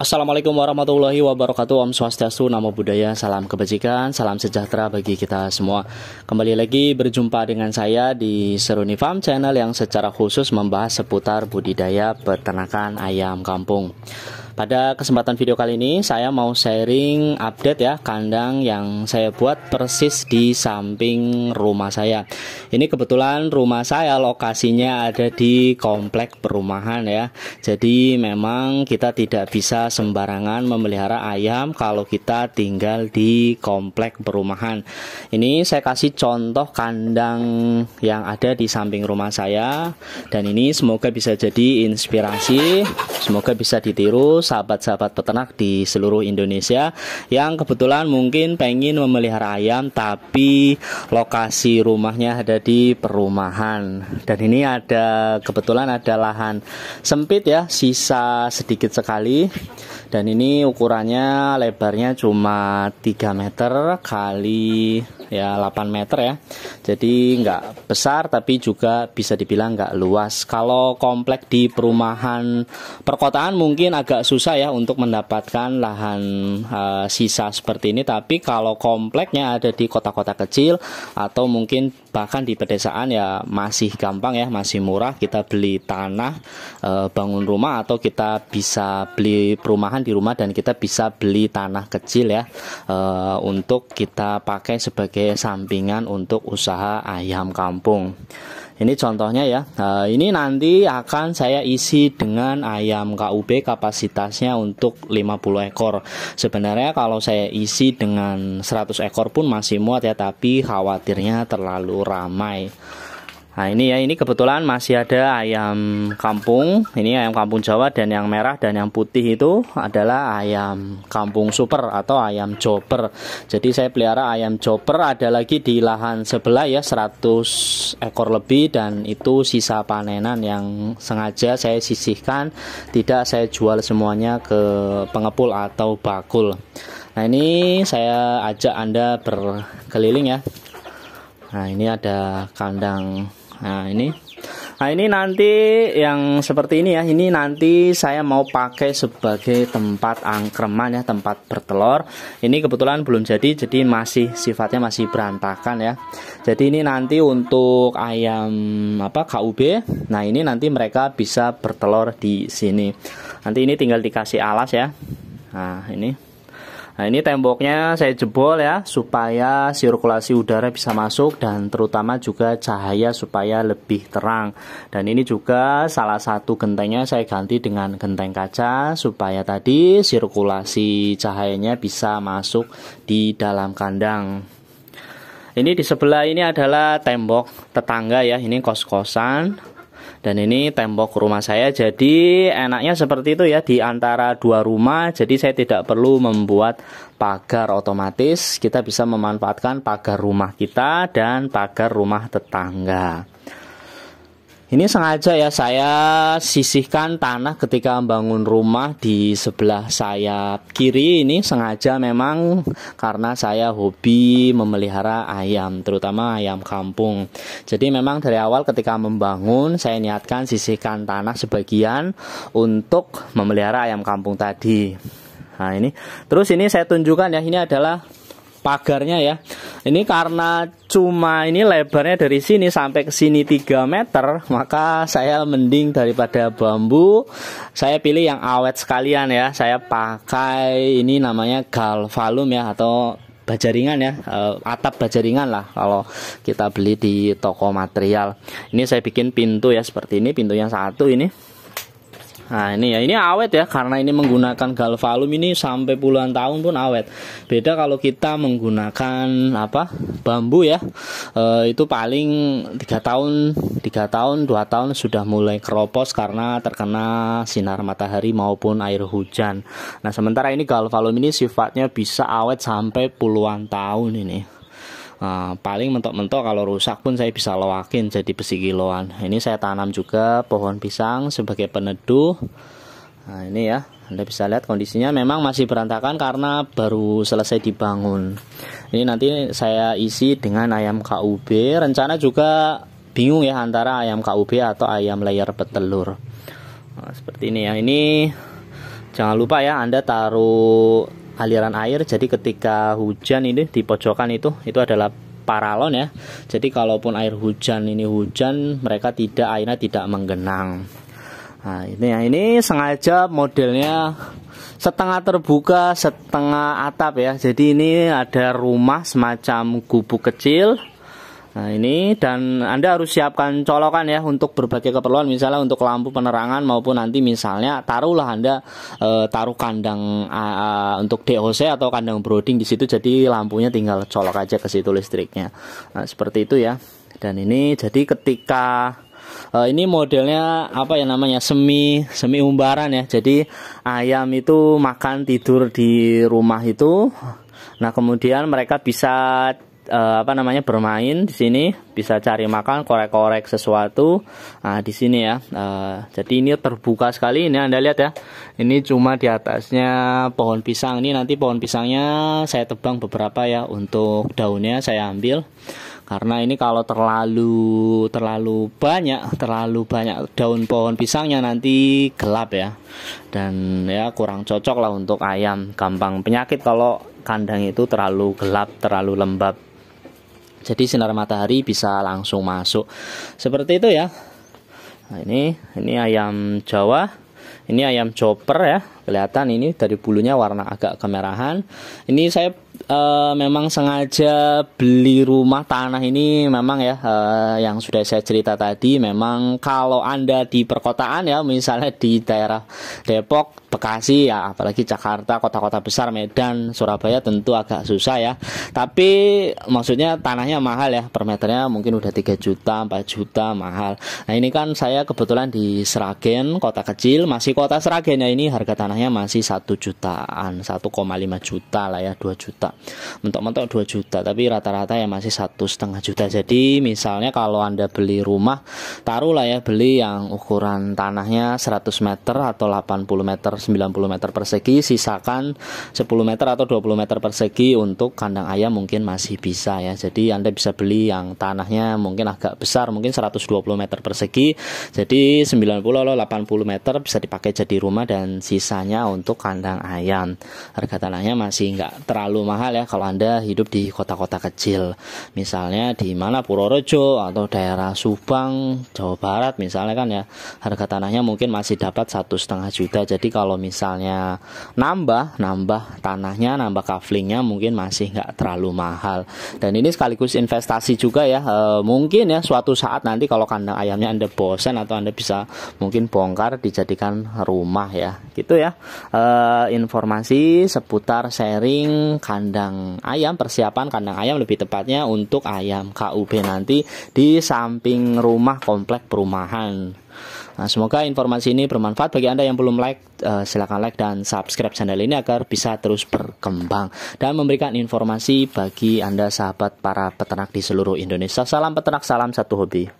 Assalamualaikum warahmatullahi wabarakatuh Om Swastiastu, Namo Buddhaya, Salam Kebajikan, Salam Sejahtera bagi kita semua Kembali lagi berjumpa dengan saya di Seruni Farm Channel yang secara khusus membahas seputar budidaya peternakan ayam kampung pada kesempatan video kali ini saya mau sharing update ya kandang yang saya buat persis di samping rumah saya. Ini kebetulan rumah saya lokasinya ada di komplek perumahan ya. Jadi memang kita tidak bisa sembarangan memelihara ayam kalau kita tinggal di komplek perumahan. Ini saya kasih contoh kandang yang ada di samping rumah saya dan ini semoga bisa jadi inspirasi, semoga bisa ditiru sahabat-sahabat peternak di seluruh Indonesia yang kebetulan mungkin pengen memelihara ayam tapi lokasi rumahnya ada di perumahan dan ini ada kebetulan ada lahan sempit ya sisa sedikit sekali dan ini ukurannya lebarnya cuma 3 meter kali ya 8 meter ya jadi nggak besar tapi juga bisa dibilang nggak luas kalau komplek di perumahan perkotaan mungkin agak susah ya untuk mendapatkan lahan uh, sisa seperti ini tapi kalau kompleknya ada di kota-kota kecil atau mungkin bahkan di pedesaan ya masih gampang ya masih murah kita beli tanah uh, bangun rumah atau kita bisa beli perumahan lahan di rumah dan kita bisa beli tanah kecil ya uh, untuk kita pakai sebagai sampingan untuk usaha ayam kampung ini contohnya ya eh, ini nanti akan saya isi dengan ayam KUB kapasitasnya untuk 50 ekor sebenarnya kalau saya isi dengan 100 ekor pun masih muat ya tapi khawatirnya terlalu ramai Nah ini ya ini kebetulan masih ada ayam kampung ini ayam kampung Jawa dan yang merah dan yang putih itu adalah ayam kampung super atau ayam joper jadi saya pelihara ayam joper ada lagi di lahan sebelah ya 100 ekor lebih dan itu sisa panenan yang sengaja saya sisihkan tidak saya jual semuanya ke pengepul atau bakul nah ini saya ajak anda berkeliling ya Nah ini ada kandang Nah, ini. Nah, ini nanti yang seperti ini ya. Ini nanti saya mau pakai sebagai tempat angkreman ya, tempat bertelur. Ini kebetulan belum jadi, jadi masih sifatnya masih berantakan ya. Jadi ini nanti untuk ayam apa KUB. Nah, ini nanti mereka bisa bertelur di sini. Nanti ini tinggal dikasih alas ya. Nah, ini Nah ini temboknya saya jebol ya supaya sirkulasi udara bisa masuk dan terutama juga cahaya supaya lebih terang. Dan ini juga salah satu gentengnya saya ganti dengan genteng kaca supaya tadi sirkulasi cahayanya bisa masuk di dalam kandang. Ini di sebelah ini adalah tembok tetangga ya, ini kos-kosan dan ini tembok rumah saya jadi enaknya seperti itu ya di antara dua rumah jadi saya tidak perlu membuat pagar otomatis kita bisa memanfaatkan pagar rumah kita dan pagar rumah tetangga ini sengaja ya saya sisihkan tanah ketika membangun rumah di sebelah sayap kiri ini sengaja memang karena saya hobi memelihara ayam terutama ayam kampung. Jadi memang dari awal ketika membangun saya niatkan sisihkan tanah sebagian untuk memelihara ayam kampung tadi. Nah ini terus ini saya tunjukkan ya ini adalah pagarnya ya. Ini karena cuma ini lebarnya dari sini sampai ke sini 3 meter, maka saya mending daripada bambu, saya pilih yang awet sekalian ya. Saya pakai ini namanya galvalum ya atau baja ringan ya eh, atap baja ringan lah kalau kita beli di toko material ini saya bikin pintu ya seperti ini pintunya satu ini Nah ini ya ini awet ya karena ini menggunakan galvalum ini sampai puluhan tahun pun awet. Beda kalau kita menggunakan apa bambu ya e, itu paling tiga tahun tiga tahun dua tahun sudah mulai keropos karena terkena sinar matahari maupun air hujan. Nah sementara ini galvalum ini sifatnya bisa awet sampai puluhan tahun ini. Uh, paling mentok-mentok kalau rusak pun saya bisa loakin jadi besi kiloan. Ini saya tanam juga pohon pisang sebagai peneduh. Nah, ini ya, Anda bisa lihat kondisinya memang masih berantakan karena baru selesai dibangun. Ini nanti saya isi dengan ayam KUB. Rencana juga bingung ya antara ayam KUB atau ayam layar petelur. Nah, seperti ini ya. Ini jangan lupa ya Anda taruh aliran air jadi ketika hujan ini di pojokan itu itu adalah paralon ya jadi kalaupun air hujan ini hujan mereka tidak airnya tidak menggenang nah ini ya ini sengaja modelnya setengah terbuka setengah atap ya jadi ini ada rumah semacam gubuk kecil Nah ini dan Anda harus siapkan colokan ya untuk berbagai keperluan misalnya untuk lampu penerangan maupun nanti misalnya taruhlah Anda e, taruh kandang a, untuk DOC atau kandang brooding di situ jadi lampunya tinggal colok aja ke situ listriknya. Nah, seperti itu ya. Dan ini jadi ketika e, ini modelnya apa ya namanya semi semi umbaran ya. Jadi ayam itu makan tidur di rumah itu. Nah kemudian mereka bisa uh, apa namanya bermain di sini bisa cari makan korek-korek sesuatu nah, di sini ya uh, jadi ini terbuka sekali ini anda lihat ya ini cuma di atasnya pohon pisang ini nanti pohon pisangnya saya tebang beberapa ya untuk daunnya saya ambil karena ini kalau terlalu terlalu banyak terlalu banyak daun pohon pisangnya nanti gelap ya dan ya kurang cocok lah untuk ayam gampang penyakit kalau kandang itu terlalu gelap terlalu lembab jadi sinar matahari bisa langsung masuk. Seperti itu ya. Nah, ini ini ayam Jawa. Ini ayam chopper ya kelihatan ini dari bulunya warna agak kemerahan ini saya e, memang sengaja beli rumah tanah ini memang ya e, yang sudah saya cerita tadi memang kalau anda di perkotaan ya misalnya di daerah Depok Bekasi ya apalagi Jakarta kota-kota besar Medan Surabaya tentu agak susah ya tapi maksudnya tanahnya mahal ya per meternya mungkin udah 3 juta 4 juta mahal nah ini kan saya kebetulan di Seragen kota kecil masih kota Seragen ya ini harga tanah masih satu jutaan 1,5 juta lah ya 2 juta mentok-mentok 2 juta tapi rata-rata ya masih satu setengah juta jadi misalnya kalau anda beli rumah taruh lah ya beli yang ukuran tanahnya 100 meter atau 80 meter 90 meter persegi sisakan 10 meter atau 20 meter persegi untuk kandang ayam mungkin masih bisa ya jadi anda bisa beli yang tanahnya mungkin agak besar mungkin 120 meter persegi jadi 90 atau 80 meter bisa dipakai jadi rumah dan sisanya hanya untuk kandang ayam. Harga tanahnya masih nggak terlalu mahal ya kalau Anda hidup di kota-kota kecil. Misalnya di mana Purworejo atau daerah Subang, Jawa Barat misalnya kan ya. Harga tanahnya mungkin masih dapat satu setengah juta. Jadi kalau misalnya nambah, nambah tanahnya, nambah kavlingnya mungkin masih nggak terlalu mahal. Dan ini sekaligus investasi juga ya. E, mungkin ya suatu saat nanti kalau kandang ayamnya Anda bosan atau Anda bisa mungkin bongkar dijadikan rumah ya. Gitu ya uh, informasi seputar sharing kandang ayam persiapan kandang ayam lebih tepatnya untuk ayam KUB nanti di samping rumah komplek perumahan. Nah, semoga informasi ini bermanfaat bagi Anda yang belum like, uh, silakan like dan subscribe channel ini agar bisa terus berkembang dan memberikan informasi bagi Anda sahabat para peternak di seluruh Indonesia. Salam peternak, salam satu hobi.